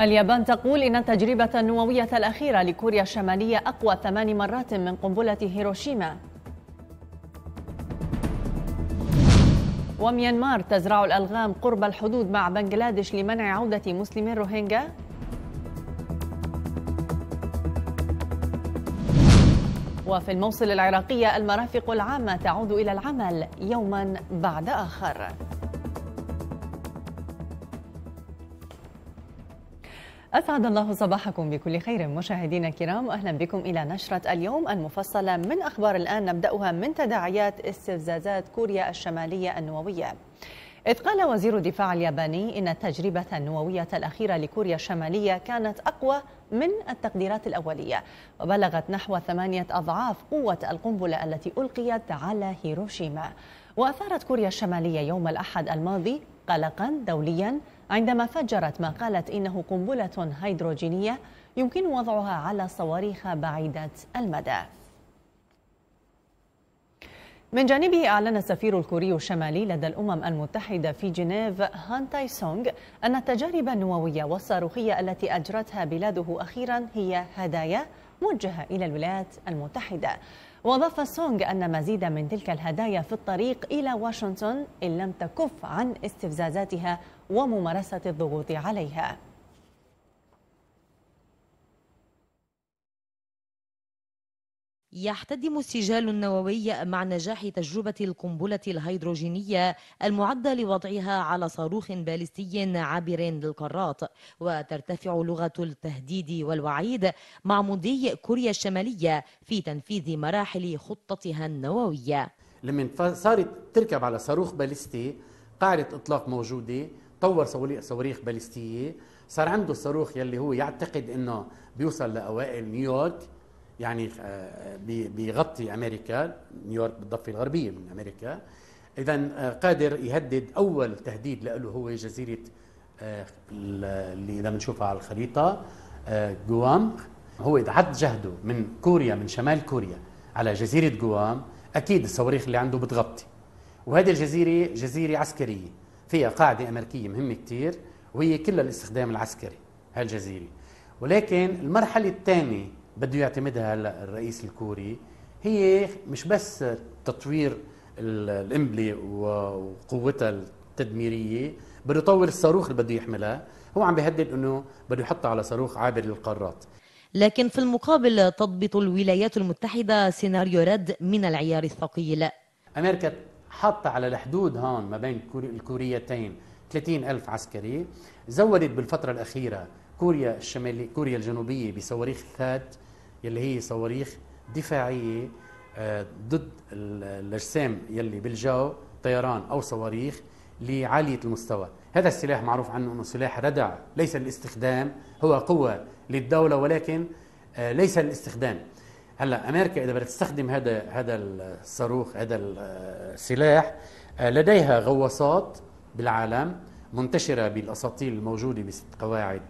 اليابان تقول إن التجربة النووية الأخيرة لكوريا الشمالية أقوى ثمان مرات من قنبلة هيروشيما وميانمار تزرع الألغام قرب الحدود مع بنغلاديش لمنع عودة مسلمي روهينجا وفي الموصل العراقية المرافق العامة تعود إلى العمل يوما بعد آخر أسعد الله صباحكم بكل خير مشاهدينا الكرام أهلا بكم إلى نشرة اليوم المفصلة من أخبار الآن نبدأها من تداعيات استفزازات كوريا الشمالية النووية إذ قال وزير الدفاع الياباني إن التجربة النووية الأخيرة لكوريا الشمالية كانت أقوى من التقديرات الأولية وبلغت نحو ثمانية أضعاف قوة القنبلة التي ألقيت على هيروشيما وأثارت كوريا الشمالية يوم الأحد الماضي قلقا دوليا عندما فجرت ما قالت إنه قنبلة هيدروجينية يمكن وضعها على صواريخ بعيدة المدى من جانبه أعلن السفير الكوري الشمالي لدى الأمم المتحدة في جنيف هان تاي سونغ أن التجارب النووية والصاروخية التي أجرتها بلاده أخيرا هي هدايا موجهة إلى الولايات المتحدة وأضاف سونغ أن مزيد من تلك الهدايا في الطريق إلى واشنطن إن لم تكف عن استفزازاتها وممارسة الضغوط عليها يحتدم السجال النووي مع نجاح تجربة القنبلة الهيدروجينية المعدة لوضعها على صاروخ باليستي عابر للقارات وترتفع لغة التهديد والوعيد مع مضي كوريا الشمالية في تنفيذ مراحل خطتها النووية لما صارت تركب على صاروخ باليستي قاعدة إطلاق موجودة طور صواريخ باليستيه صار عنده صاروخ يلي هو يعتقد انه بيوصل لاوائل نيويورك يعني آه، بيغطي امريكا نيويورك بالضفه الغربيه من امريكا اذا آه، قادر يهدد اول تهديد له هو جزيره آه، اللي اذا بنشوفها على الخريطه جوام هو اذا حط جهده من كوريا من شمال كوريا على جزيره جوام اكيد الصواريخ اللي عنده بتغطي وهذه الجزيره جزيره عسكريه فيها قاعدة أمريكية مهمة كتير وهي كلها الاستخدام العسكري هالجزيرة ولكن المرحلة الثانية بده يعتمدها هلا الرئيس الكوري هي مش بس تطوير القنبلة وقوتها التدميرية بده يطور الصاروخ اللي بده يحملها هو عم بيهدد انه بده يحطها على صاروخ عابر للقارات لكن في المقابل تضبط الولايات المتحدة سيناريو رد من العيار الثقيل أمريكا حط على الحدود هون ما بين الكوريتين 30 ألف عسكري زودت بالفترة الأخيرة كوريا الشمالية كوريا الجنوبية بصواريخ الثات يلي هي صواريخ دفاعية آه، ضد الأجسام يلي بالجو طيران أو صواريخ لعالية المستوى هذا السلاح معروف عنه أنه سلاح ردع ليس للاستخدام هو قوة للدولة ولكن آه، ليس للاستخدام هلا امريكا اذا بدها تستخدم هذا هذا الصاروخ هذا السلاح آه، لديها غواصات بالعالم منتشره بالاساطيل الموجوده بست قواعد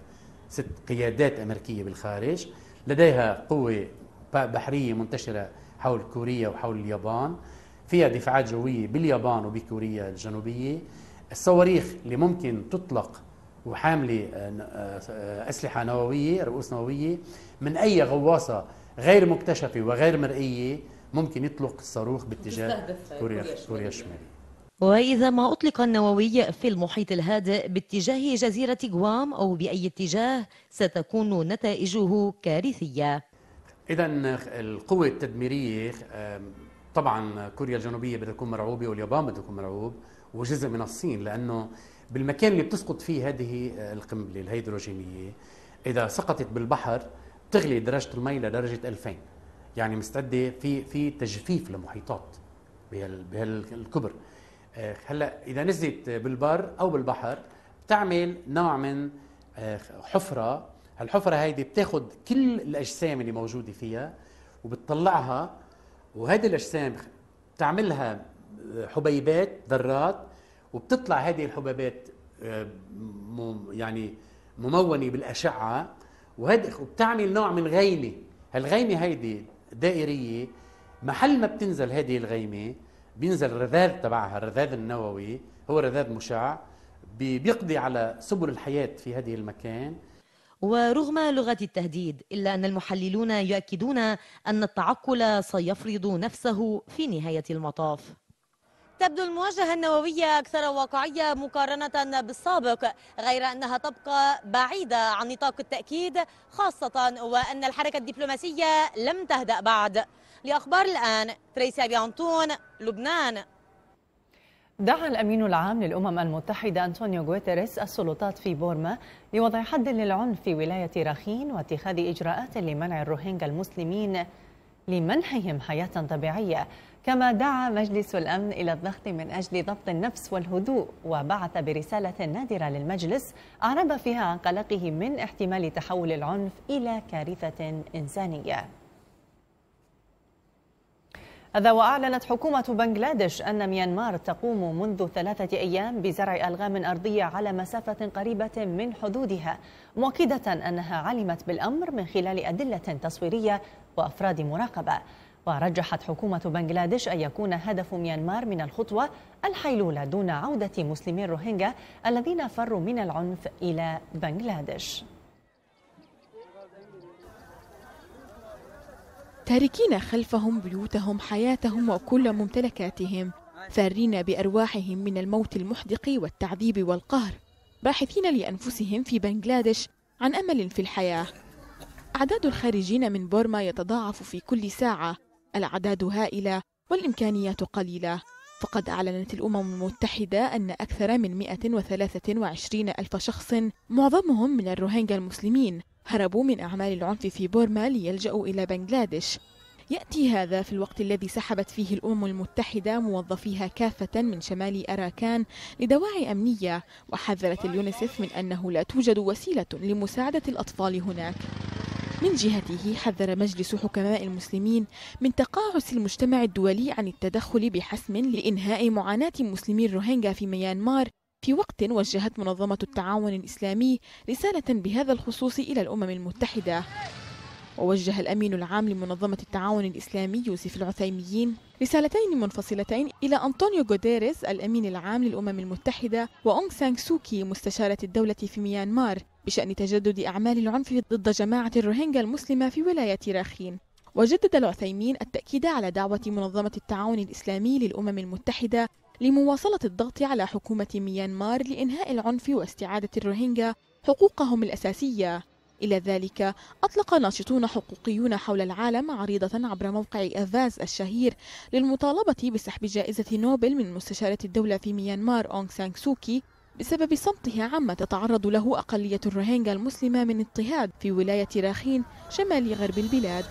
ست قيادات امريكيه بالخارج لديها قوه بحريه منتشره حول كوريا وحول اليابان فيها دفاعات جويه باليابان وبكوريا الجنوبيه الصواريخ اللي ممكن تطلق وحامله آه، آه، اسلحه نوويه رؤوس نوويه من اي غواصه غير مكتشفة وغير مرئية ممكن يطلق الصاروخ باتجاه كوريا, كوريا الشمالية وإذا ما أطلق النووي في المحيط الهادئ باتجاه جزيرة غوام أو بأي اتجاه ستكون نتائجه كارثية إذا القوة التدميرية طبعا كوريا الجنوبية بدها تكون مرعوبة واليابان بدها تكون مرعوب وجزء من الصين لأنه بالمكان اللي بتسقط فيه هذه آه، القنبلة الهيدروجينية إذا سقطت بالبحر تغلي درجه المي لدرجه 2000 يعني مستعده في في تجفيف لمحيطات بهالكبر آه، هلا اذا نزلت بالبر او بالبحر بتعمل نوع من آه، حفره هالحفره هيدي بتاخذ كل الاجسام اللي موجوده فيها وبتطلعها وهذه الاجسام بتعملها آه، حبيبات ذرات وبتطلع هذه الحبيبات يعني ممونه بالاشعه وبتعمل نوع من غيمه هالغيمه هيدي دائريه محل ما بتنزل هذه الغيمه بينزل الرذاذ تبعها الرذاذ النووي هو رذاذ مشع بيقضي على سبل الحياه في هذه المكان ورغم لغة التهديد إلا أن المحللون يؤكدون أن التعقل سيفرض نفسه في نهاية المطاف تبدو المواجهة النووية أكثر واقعية مقارنة بالسابق غير أنها تبقى بعيدة عن نطاق التأكيد خاصة وأن الحركة الدبلوماسية لم تهدأ بعد لأخبار الآن تريسي بيانتون لبنان دعا الأمين العام للأمم المتحدة أنطونيو غويتريس السلطات في بورما لوضع حد للعنف في ولاية راخين واتخاذ إجراءات لمنع الروهينجا المسلمين لمنحهم حياة طبيعية كما دعا مجلس الأمن إلى الضغط من أجل ضبط النفس والهدوء وبعث برسالة نادرة للمجلس أعرب فيها عن قلقه من احتمال تحول العنف إلى كارثة إنسانية هذا وأعلنت حكومة بنغلاديش أن ميانمار تقوم منذ ثلاثة أيام بزرع ألغام أرضية على مسافة قريبة من حدودها مؤكدة أنها علمت بالأمر من خلال أدلة تصويرية وأفراد مراقبة ورجحت حكومة بنغلاديش أن يكون هدف ميانمار من الخطوة الحيلولة دون عودة مسلمي الروهينجا الذين فروا من العنف إلى بنغلاديش تاركين خلفهم بيوتهم حياتهم وكل ممتلكاتهم فارين بأرواحهم من الموت المحدق والتعذيب والقهر باحثين لأنفسهم في بنغلاديش عن أمل في الحياة أعداد الخارجين من بورما يتضاعف في كل ساعة الأعداد هائلة والإمكانيات قليلة فقد أعلنت الأمم المتحدة أن أكثر من 123 ألف شخص معظمهم من الروهينجا المسلمين هربوا من أعمال العنف في بورما ليلجأوا إلى بنغلاديش يأتي هذا في الوقت الذي سحبت فيه الأمم المتحدة موظفيها كافة من شمال أراكان لدواعي أمنية وحذرت اليونيسف من أنه لا توجد وسيلة لمساعدة الأطفال هناك من جهته حذر مجلس حكماء المسلمين من تقاعس المجتمع الدولي عن التدخل بحسم لإنهاء معاناة مسلمي الروهينجا في ميانمار في وقت وجهت منظمة التعاون الإسلامي رسالة بهذا الخصوص إلى الأمم المتحدة ووجه الأمين العام لمنظمة التعاون الإسلامي يوسف العثيميين رسالتين منفصلتين إلى أنطونيو غوديريز الأمين العام للأمم المتحدة وأونغ سانغ سوكي مستشارة الدولة في ميانمار بشأن تجدد أعمال العنف ضد جماعة الروهينجا المسلمة في ولاية راخين وجدد العثيمين التأكيد على دعوة منظمة التعاون الإسلامي للأمم المتحدة لمواصلة الضغط على حكومة ميانمار لإنهاء العنف واستعادة الروهينجا حقوقهم الأساسية إلى ذلك أطلق ناشطون حقوقيون حول العالم عريضة عبر موقع أفاز الشهير للمطالبة بسحب جائزة نوبل من مستشارة الدولة في ميانمار أونغ سانغ سوكي بسبب صمتها عما تتعرض له أقلية الروهينجا المسلمة من اضطهاد في ولاية راخين شمال غرب البلاد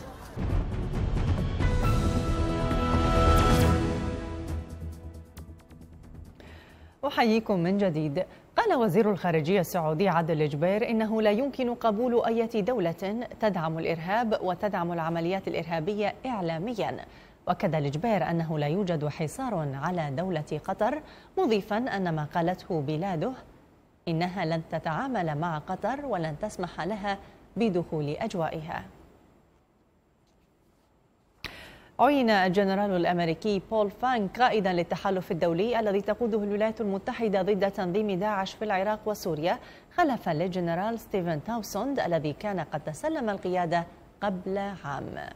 أحييكم من جديد قال وزير الخارجية السعودي عادل جبير إنه لا يمكن قبول أي دولة تدعم الإرهاب وتدعم العمليات الإرهابية إعلامياً واكد الجبير انه لا يوجد حصار على دوله قطر مضيفا ان ما قالته بلاده انها لن تتعامل مع قطر ولن تسمح لها بدخول اجوائها عين الجنرال الامريكي بول فان قائدا للتحالف الدولي الذي تقوده الولايات المتحده ضد تنظيم داعش في العراق وسوريا خلفا للجنرال ستيفن تاوسوند الذي كان قد تسلم القياده قبل عام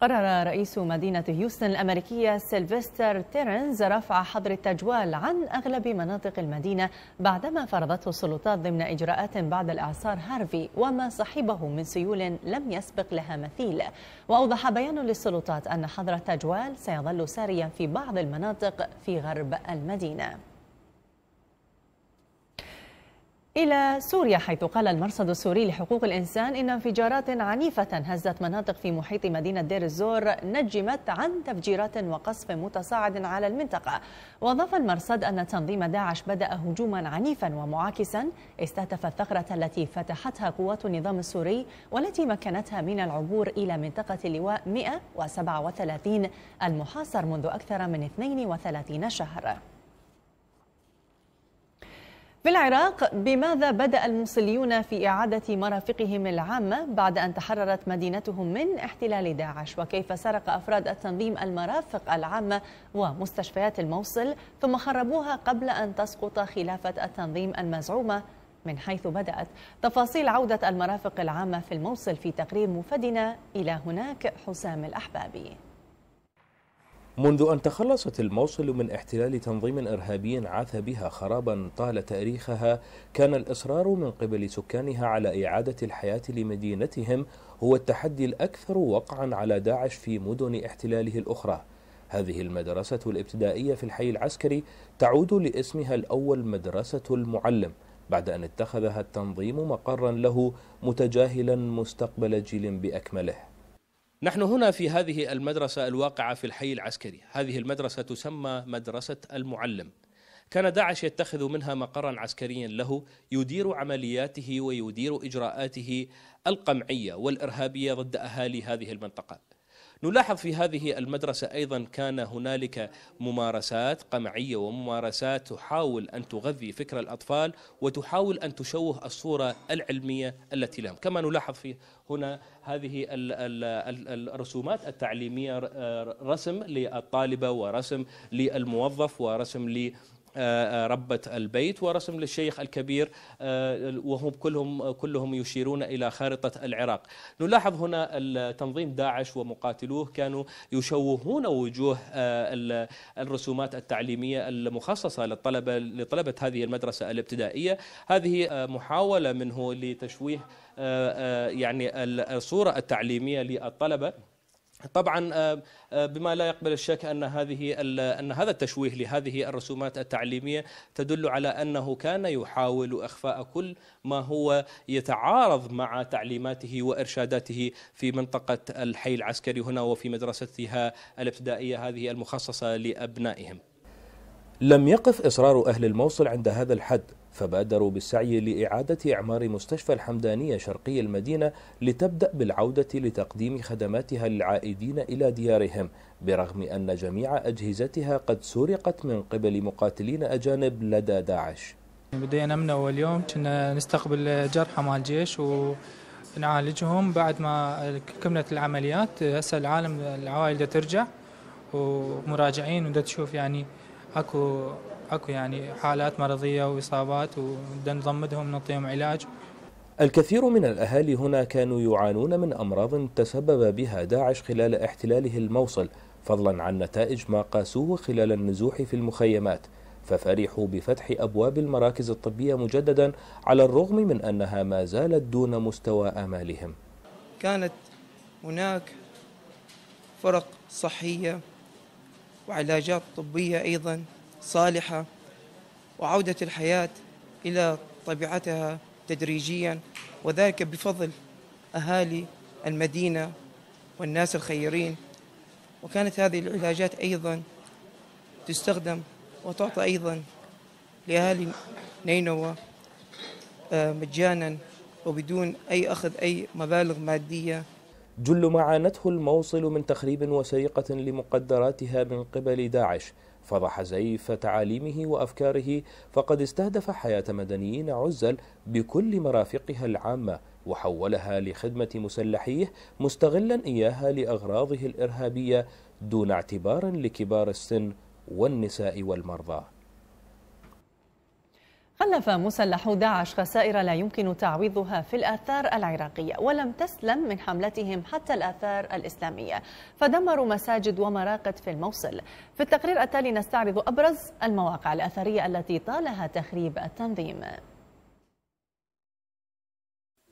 قرر رئيس مدينة هيوستن الأمريكية سيلفستر تيرنز رفع حظر التجوال عن أغلب مناطق المدينة بعدما فرضته السلطات ضمن إجراءات بعد الإعصار هارفي وما صحبه من سيول لم يسبق لها مثيل وأوضح بيان للسلطات أن حظر التجوال سيظل ساريا في بعض المناطق في غرب المدينة إلى سوريا حيث قال المرصد السوري لحقوق الإنسان إن انفجارات عنيفة هزت مناطق في محيط مدينة دير الزور نجمت عن تفجيرات وقصف متصاعد على المنطقة وأضاف المرصد أن تنظيم داعش بدأ هجوما عنيفا ومعاكسا استهدف الثغرة التي فتحتها قوات النظام السوري والتي مكنتها من العبور إلى منطقة اللواء 137 المحاصر منذ أكثر من 32 شهر في العراق بماذا بدأ الموصليون في إعادة مرافقهم العامة بعد أن تحررت مدينتهم من احتلال داعش وكيف سرق أفراد التنظيم المرافق العامة ومستشفيات الموصل ثم خربوها قبل أن تسقط خلافة التنظيم المزعومة من حيث بدأت تفاصيل عودة المرافق العامة في الموصل في تقرير مفدنا إلى هناك حسام الأحبابي منذ أن تخلصت الموصل من احتلال تنظيم إرهابي عاث بها خرابا طال تاريخها كان الإصرار من قبل سكانها على إعادة الحياة لمدينتهم هو التحدي الأكثر وقعا على داعش في مدن احتلاله الأخرى هذه المدرسة الابتدائية في الحي العسكري تعود لاسمها الأول مدرسة المعلم بعد أن اتخذها التنظيم مقرا له متجاهلا مستقبل جيل بأكمله نحن هنا في هذه المدرسة الواقعة في الحي العسكري هذه المدرسة تسمى مدرسة المعلم كان داعش يتخذ منها مقرا عسكريا له يدير عملياته ويدير إجراءاته القمعية والإرهابية ضد أهالي هذه المنطقة نلاحظ في هذه المدرسة أيضا كان هنالك ممارسات قمعية وممارسات تحاول أن تغذي فكر الأطفال وتحاول أن تشوه الصورة العلمية التي لهم كما نلاحظ في هنا هذه الرسومات التعليمية رسم للطالبة ورسم للموظف ورسم للموظف آه، آه، ربة البيت ورسم للشيخ الكبير آه، وهم كلهم كلهم يشيرون الى خارطه العراق. نلاحظ هنا تنظيم داعش ومقاتلوه كانوا يشوهون وجوه الرسومات التعليميه المخصصه للطلبه لطلبه هذه المدرسه الابتدائيه، هذه محاوله منه لتشويه يعني الصوره التعليميه للطلبه طبعا آه، آه، بما لا يقبل الشك ان هذه ان هذا التشويه لهذه الرسومات التعليميه تدل على انه كان يحاول اخفاء كل ما هو يتعارض مع تعليماته وارشاداته في منطقه الحي العسكري هنا وفي مدرستها الابتدائيه هذه المخصصه لابنائهم. لم يقف اصرار اهل الموصل عند هذا الحد فبادروا بالسعي لإعادة إعمار مستشفى الحمدانية شرقي المدينة لتبدأ بالعودة لتقديم خدماتها للعائدين إلى ديارهم برغم أن جميع أجهزتها قد سرقت من قبل مقاتلين أجانب لدى داعش بدينا من أول يوم كنا نستقبل جرحى مال الجيش ونعالجهم بعد ما كملت العمليات هسه العالم العوائل ترجع ومراجعين ودا تشوف يعني اكو اكو يعني حالات مرضيه واصابات وبدنا نضمدهم نعطيهم علاج الكثير من الاهالي هنا كانوا يعانون من امراض تسبب بها داعش خلال احتلاله الموصل فضلا عن نتائج ما قاسوه خلال النزوح في المخيمات ففرحوا بفتح ابواب المراكز الطبيه مجددا على الرغم من انها ما زالت دون مستوى امالهم. كانت هناك فرق صحيه وعلاجات طبيه ايضا صالحة وعودة الحياة إلى طبيعتها تدريجيا وذلك بفضل أهالي المدينة والناس الخيرين وكانت هذه العلاجات أيضا تستخدم وتعطى أيضا لأهالي نينوى آه، مجانا وبدون أي أخذ أي مبالغ مادية جل ما عانته الموصل من تخريب وسرقة لمقدراتها من قبل داعش فضح زيف تعاليمه وأفكاره فقد استهدف حياة مدنيين عزل بكل مرافقها العامة وحولها لخدمة مسلحيه مستغلا إياها لأغراضه الإرهابية دون اعتبار لكبار السن والنساء والمرضى خلف مسلحو داعش خسائر لا يمكن تعويضها في الآثار العراقية ولم تسلم من حملتهم حتى الآثار الإسلامية فدمروا مساجد ومراقد في الموصل في التقرير التالي نستعرض أبرز المواقع الأثرية التي طالها تخريب التنظيم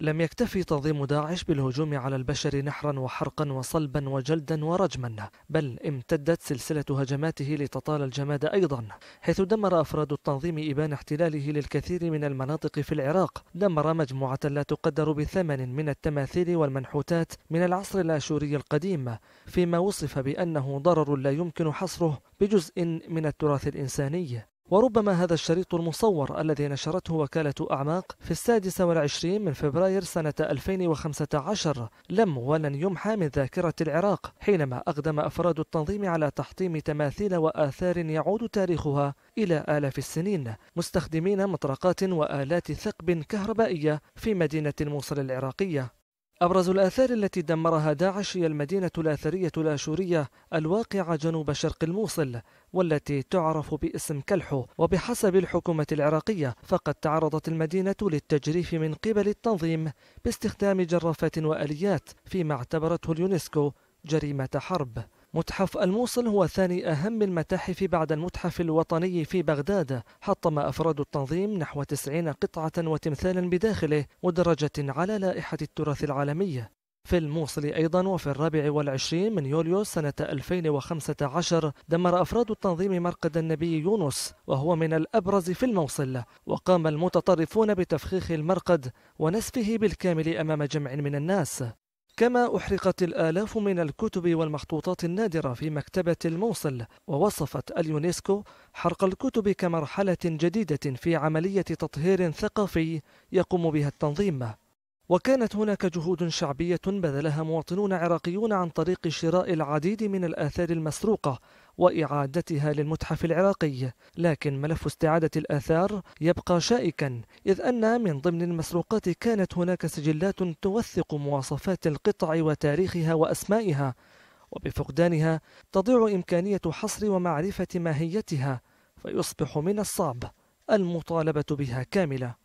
لم يكتفي تنظيم داعش بالهجوم على البشر نحرا وحرقا وصلبا وجلدا ورجما بل امتدت سلسلة هجماته لتطال الجماد أيضا حيث دمر أفراد التنظيم إبان احتلاله للكثير من المناطق في العراق دمر مجموعة لا تقدر بثمن من التماثيل والمنحوتات من العصر الآشوري القديم فيما وصف بأنه ضرر لا يمكن حصره بجزء من التراث الإنساني وربما هذا الشريط المصور الذي نشرته وكالة أعماق في السادس والعشرين من فبراير سنة 2015 لم ولن يمحى من ذاكرة العراق حينما أقدم أفراد التنظيم على تحطيم تماثيل وآثار يعود تاريخها إلى آلاف السنين مستخدمين مطرقات وآلات ثقب كهربائية في مدينة الموصل العراقية أبرز الآثار التي دمرها داعش هي المدينة الآثرية الآشورية الواقعة جنوب شرق الموصل والتي تعرف باسم كلحو وبحسب الحكومة العراقية فقد تعرضت المدينة للتجريف من قبل التنظيم باستخدام جرافات وآليات فيما اعتبرته اليونسكو جريمة حرب متحف الموصل هو ثاني أهم المتاحف بعد المتحف الوطني في بغداد حطم أفراد التنظيم نحو 90 قطعة وتمثالا بداخله مدرجة على لائحة التراث العالمية في الموصل أيضا وفي الرابع والعشرين من يوليو سنة 2015 دمر أفراد التنظيم مرقد النبي يونس وهو من الأبرز في الموصل وقام المتطرفون بتفخيخ المرقد ونسفه بالكامل أمام جمع من الناس كما أحرقت الآلاف من الكتب والمخطوطات النادرة في مكتبة الموصل ووصفت اليونسكو حرق الكتب كمرحلة جديدة في عملية تطهير ثقافي يقوم بها التنظيم وكانت هناك جهود شعبية بذلها مواطنون عراقيون عن طريق شراء العديد من الآثار المسروقة وإعادتها للمتحف العراقي لكن ملف استعادة الآثار يبقى شائكا إذ أن من ضمن المسروقات كانت هناك سجلات توثق مواصفات القطع وتاريخها وأسمائها وبفقدانها تضيع إمكانية حصر ومعرفة ماهيتها فيصبح من الصعب المطالبة بها كاملة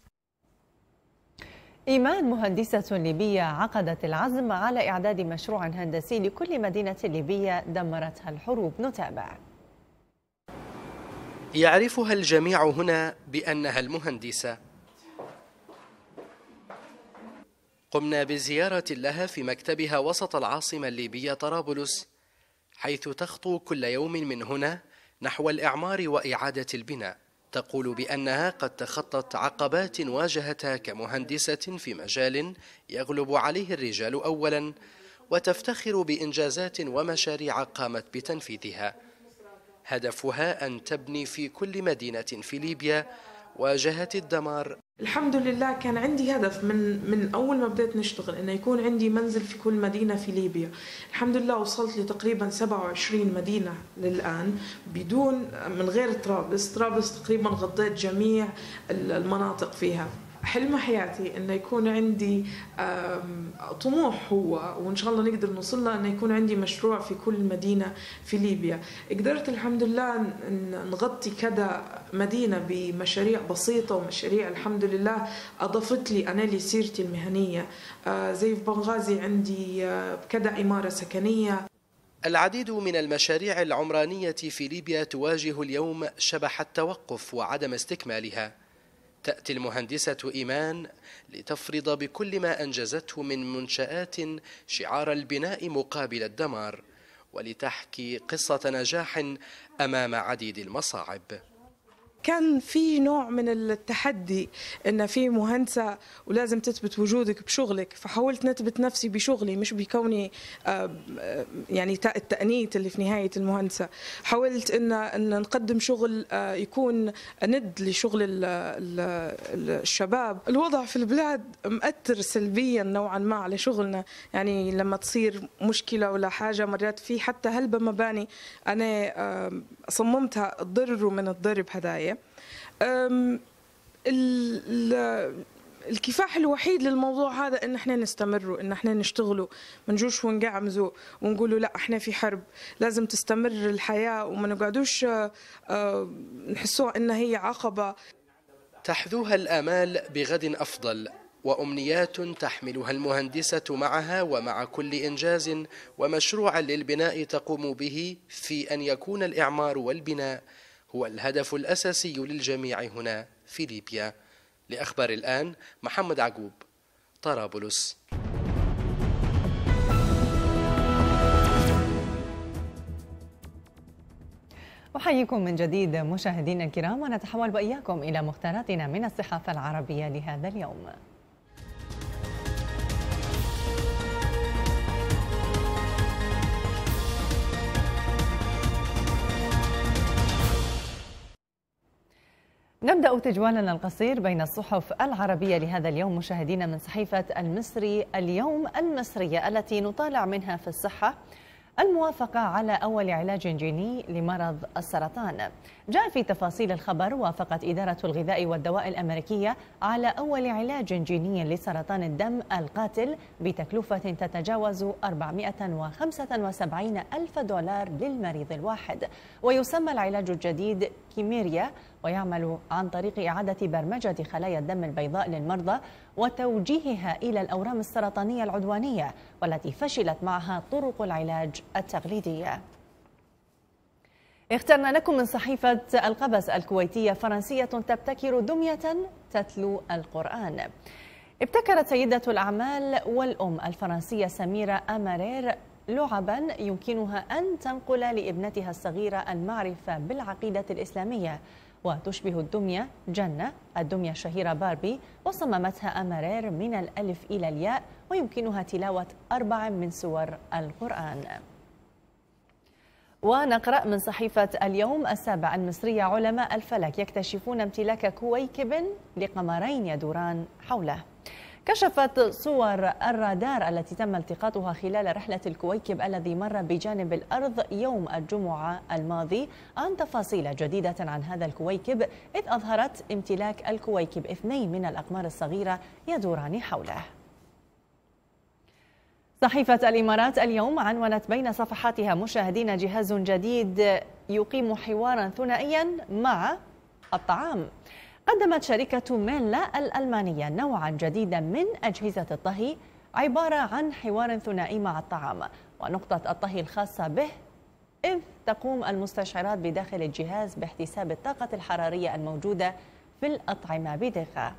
إيمان مهندسة ليبية عقدت العزم على إعداد مشروع هندسي لكل مدينة ليبية دمرتها الحروب نتابع يعرفها الجميع هنا بأنها المهندسة قمنا بزيارة لها في مكتبها وسط العاصمة الليبية طرابلس حيث تخطو كل يوم من هنا نحو الإعمار وإعادة البناء تقول بأنها قد تخطت عقبات واجهتها كمهندسة في مجال يغلب عليه الرجال أولا وتفتخر بإنجازات ومشاريع قامت بتنفيذها هدفها أن تبني في كل مدينة في ليبيا واجهت الدمار الحمد لله كان عندي هدف من من اول ما بديت نشتغل انه يكون عندي منزل في كل مدينه في ليبيا الحمد لله وصلت لتقريبا 27 مدينه للان بدون من غير طرابلس طرابلس تقريبا غطيت جميع المناطق فيها حلم حياتي انه يكون عندي طموح هو وان شاء الله نقدر نوصل له انه يكون عندي مشروع في كل مدينه في ليبيا قدرت الحمد لله نغطي كذا مدينه بمشاريع بسيطه ومشاريع الحمد لله اضافت لي انا لسيرتي سيرتي المهنيه آه، زي في بنغازي عندي آه، كذا اماره سكنيه العديد من المشاريع العمرانيه في ليبيا تواجه اليوم شبح التوقف وعدم استكمالها تأتي المهندسة إيمان لتفرض بكل ما أنجزته من منشآت شعار البناء مقابل الدمار ولتحكي قصة نجاح أمام عديد المصاعب كان في نوع من التحدي ان في مهندسه ولازم تثبت وجودك بشغلك فحاولت نثبت نفسي بشغلي مش بكوني آه، آه، يعني التانيت اللي في نهايه المهندسه حاولت ان ان نقدم شغل آه، يكون ند لشغل الشباب الوضع في البلاد مأثر سلبيا نوعا ما على شغلنا يعني لما تصير مشكله ولا حاجه مرات في حتى هلبة مباني انا صممتها تضر من الضرب هدايا ال الكفاح الوحيد للموضوع هذا ان احنا نستمروا ان احنا نشتغلوا ما نجوش ونقعمزوا ونقولوا لا احنا في حرب لازم تستمر الحياه وما نقعدوش نحسوها ان هي عقبه تحذوها الامال بغد افضل وامنيات تحملها المهندسه معها ومع كل انجاز ومشروع للبناء تقوم به في ان يكون الاعمار والبناء هو الهدف الأساسي للجميع هنا في ليبيا لأخبار الآن محمد عقوب طرابلس أحييكم من جديد مشاهدينا الكرام ونتحول وإياكم إلى مختاراتنا من الصحافة العربية لهذا اليوم نبدأ تجوالنا القصير بين الصحف العربية لهذا اليوم مشاهدينا من صحيفة المصري اليوم المصرية التي نطالع منها في الصحة الموافقة على أول علاج جيني لمرض السرطان جاء في تفاصيل الخبر وافقت إدارة الغذاء والدواء الأمريكية على أول علاج جيني لسرطان الدم القاتل بتكلفة تتجاوز 475 ألف دولار للمريض الواحد ويسمى العلاج الجديد كيميريا ويعمل عن طريق إعادة برمجة خلايا الدم البيضاء للمرضى وتوجيهها إلى الأورام السرطانية العدوانية والتي فشلت معها طرق العلاج التقليدية اخترنا لكم من صحيفة القبس الكويتية فرنسية تبتكر دمية تتلو القرآن ابتكرت سيدة الأعمال والأم الفرنسية سميرة أمارير لعبا يمكنها أن تنقل لابنتها الصغيرة المعرفة بالعقيدة الإسلامية وتشبه الدمية جنة الدمية الشهيرة باربي وصممتها أمرير من الألف إلى الياء ويمكنها تلاوة أربع من سور القرآن ونقرأ من صحيفة اليوم السابع المصرية علماء الفلك يكتشفون امتلاك كويكب لقمرين يدوران حوله كشفت صور الرادار التي تم التقاطها خلال رحلة الكويكب الذي مر بجانب الأرض يوم الجمعة الماضي عن تفاصيل جديدة عن هذا الكويكب إذ أظهرت امتلاك الكويكب اثنين من الأقمار الصغيرة يدوران حوله صحيفة الإمارات اليوم عنونت بين صفحاتها مشاهدين جهاز جديد يقيم حوارا ثنائيا مع الطعام قدمت شركة ميلا الألمانية نوعا جديدا من أجهزة الطهي عبارة عن حوار ثنائي مع الطعام ونقطة الطهي الخاصة به إذ تقوم المستشعرات بداخل الجهاز باحتساب الطاقة الحرارية الموجودة في الأطعمة بدقة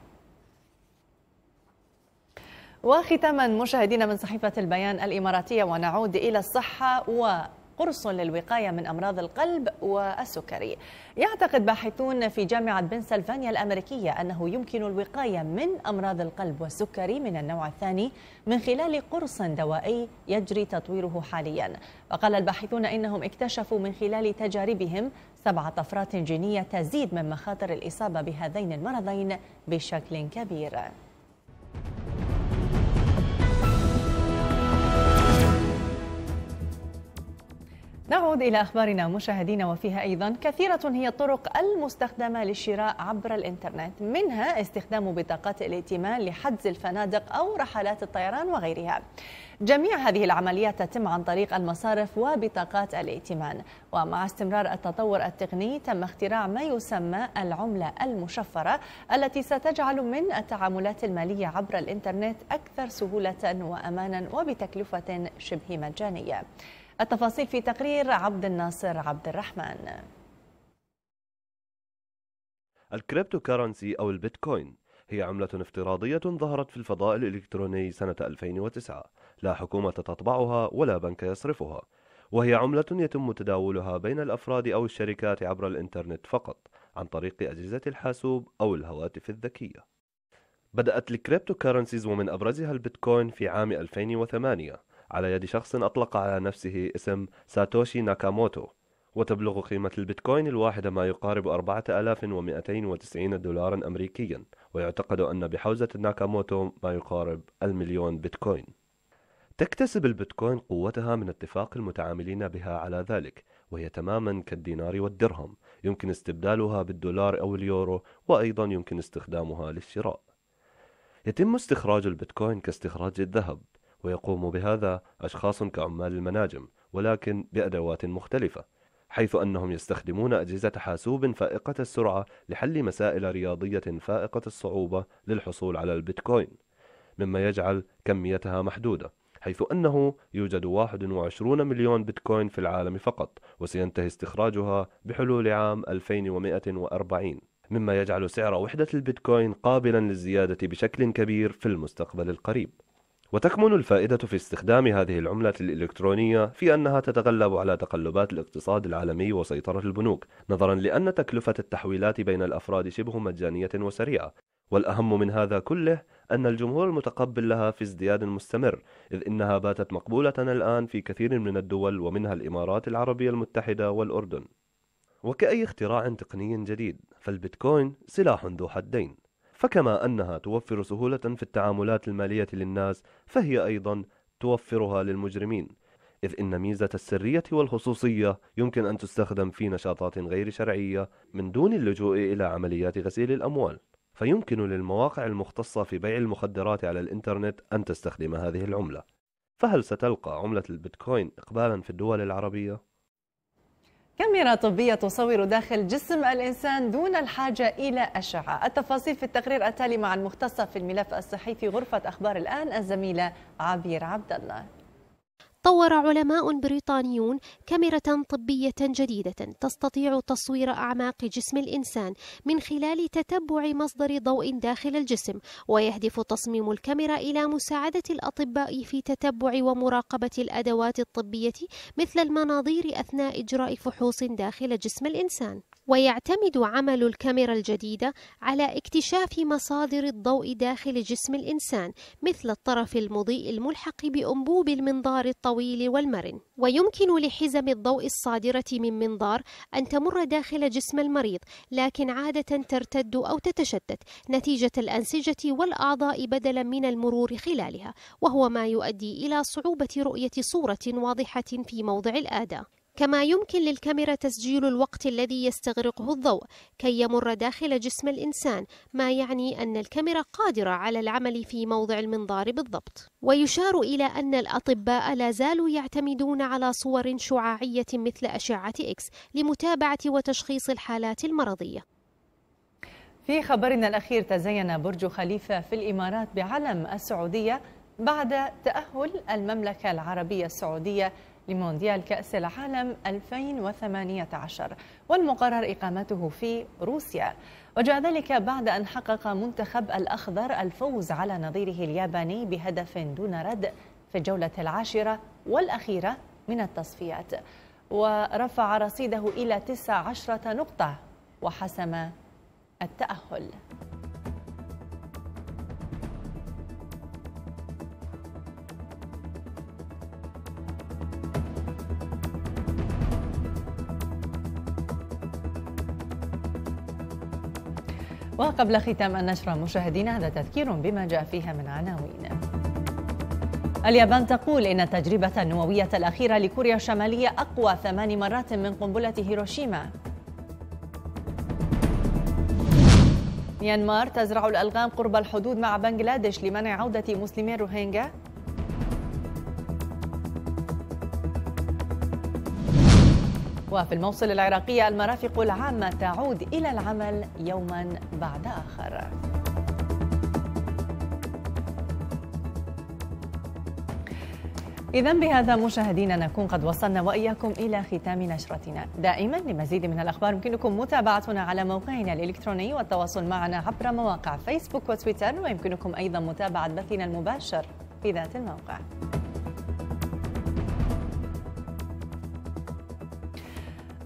وختاما مشاهدينا من صحيفة البيان الإماراتية ونعود إلى الصحة و قرص للوقاية من أمراض القلب والسكري يعتقد باحثون في جامعة بنسلفانيا الأمريكية أنه يمكن الوقاية من أمراض القلب والسكري من النوع الثاني من خلال قرص دوائي يجري تطويره حاليا وقال الباحثون إنهم اكتشفوا من خلال تجاربهم سبع طفرات جينية تزيد من مخاطر الإصابة بهذين المرضين بشكل كبير نعود إلى أخبارنا مشاهدينا وفيها أيضا كثيرة هي الطرق المستخدمة للشراء عبر الإنترنت منها استخدام بطاقات الائتمان لحجز الفنادق أو رحلات الطيران وغيرها جميع هذه العمليات تتم عن طريق المصارف وبطاقات الائتمان ومع استمرار التطور التقني تم اختراع ما يسمى العملة المشفرة التي ستجعل من التعاملات المالية عبر الإنترنت أكثر سهولة وأمانا وبتكلفة شبه مجانية التفاصيل في تقرير عبد الناصر عبد الرحمن الكريبتو كارنسي أو البيتكوين هي عملة افتراضية ظهرت في الفضاء الإلكتروني سنة 2009 لا حكومة تطبعها ولا بنك يصرفها وهي عملة يتم تداولها بين الأفراد أو الشركات عبر الإنترنت فقط عن طريق أجهزة الحاسوب أو الهواتف الذكية بدأت الكريبتو كارنسيز ومن أبرزها البيتكوين في عام 2008 على يد شخص أطلق على نفسه اسم ساتوشي ناكاموتو وتبلغ قيمة البيتكوين الواحدة ما يقارب 4290 دولارا أمريكيا ويعتقد أن بحوزة ناكاموتو ما يقارب المليون بيتكوين تكتسب البيتكوين قوتها من اتفاق المتعاملين بها على ذلك وهي تماما كالدينار والدرهم يمكن استبدالها بالدولار أو اليورو وأيضا يمكن استخدامها للشراء يتم استخراج البيتكوين كاستخراج الذهب ويقوم بهذا أشخاص كعمال المناجم ولكن بأدوات مختلفة حيث أنهم يستخدمون أجهزة حاسوب فائقة السرعة لحل مسائل رياضية فائقة الصعوبة للحصول على البيتكوين مما يجعل كميتها محدودة حيث أنه يوجد 21 مليون بيتكوين في العالم فقط وسينتهي استخراجها بحلول عام 2140 مما يجعل سعر وحدة البيتكوين قابلا للزيادة بشكل كبير في المستقبل القريب وتكمن الفائدة في استخدام هذه العملة الإلكترونية في أنها تتغلب على تقلبات الاقتصاد العالمي وسيطرة البنوك، نظرا لأن تكلفة التحويلات بين الأفراد شبه مجانية وسريعة، والأهم من هذا كله أن الجمهور المتقبل لها في ازدياد مستمر، إذ إنها باتت مقبولة الآن في كثير من الدول ومنها الإمارات العربية المتحدة والأردن. وكأي اختراع تقني جديد، فالبيتكوين سلاح ذو حدين، فكما أنها توفر سهولة في التعاملات المالية للناس فهي أيضا توفرها للمجرمين إذ إن ميزة السرية والخصوصية يمكن أن تستخدم في نشاطات غير شرعية من دون اللجوء إلى عمليات غسيل الأموال فيمكن للمواقع المختصة في بيع المخدرات على الإنترنت أن تستخدم هذه العملة فهل ستلقى عملة البيتكوين إقبالا في الدول العربية؟ كاميرا طبية تصور داخل جسم الإنسان دون الحاجة إلى أشعة التفاصيل في التقرير التالي مع المختصة في الملف الصحي في غرفة أخبار الآن الزميلة عبير عبدالله طور علماء بريطانيون كاميرا طبية جديدة تستطيع تصوير أعماق جسم الإنسان من خلال تتبع مصدر ضوء داخل الجسم ويهدف تصميم الكاميرا إلى مساعدة الأطباء في تتبع ومراقبة الأدوات الطبية مثل المناظير أثناء إجراء فحوص داخل جسم الإنسان ويعتمد عمل الكاميرا الجديدة على اكتشاف مصادر الضوء داخل جسم الإنسان مثل الطرف المضيء الملحق بأنبوب المنظار الطويل والمرن ويمكن لحزم الضوء الصادرة من منظار أن تمر داخل جسم المريض لكن عادة ترتد أو تتشتت نتيجة الأنسجة والأعضاء بدلا من المرور خلالها وهو ما يؤدي إلى صعوبة رؤية صورة واضحة في موضع الآداء كما يمكن للكاميرا تسجيل الوقت الذي يستغرقه الضوء كي يمر داخل جسم الإنسان ما يعني أن الكاميرا قادرة على العمل في موضع المنظار بالضبط ويشار إلى أن الأطباء لا زالوا يعتمدون على صور شعاعية مثل أشعة إكس لمتابعة وتشخيص الحالات المرضية في خبرنا الأخير تزين برج خليفة في الإمارات بعلم السعودية بعد تأهل المملكة العربية السعودية لمونديال كأس العالم 2018 والمقرر إقامته في روسيا وجاء ذلك بعد أن حقق منتخب الأخضر الفوز على نظيره الياباني بهدف دون رد في الجولة العاشرة والأخيرة من التصفيات ورفع رصيده إلى 19 نقطة وحسم التأهل وقبل ختام النشرة مشاهدينا هذا تذكير بما جاء فيها من عناوين اليابان تقول إن التجربة النووية الأخيرة لكوريا الشمالية أقوى ثمان مرات من قنبلة هيروشيما ميانمار تزرع الألغام قرب الحدود مع بنغلاديش لمنع عودة مسلمي روهينجا وفي الموصل العراقية المرافق العامة تعود إلى العمل يوما بعد آخر إذا بهذا مشاهدينا نكون قد وصلنا وإياكم إلى ختام نشرتنا دائما لمزيد من الأخبار يمكنكم متابعتنا على موقعنا الإلكتروني والتواصل معنا عبر مواقع فيسبوك وتويتر ويمكنكم أيضا متابعة بثنا المباشر في ذات الموقع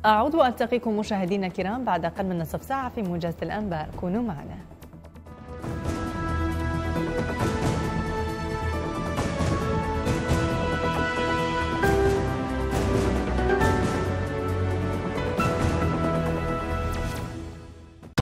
أعود وألتقيكم مشاهدينا الكرام بعد أقل من نصف ساعة في موجات الأنباء كونوا معنا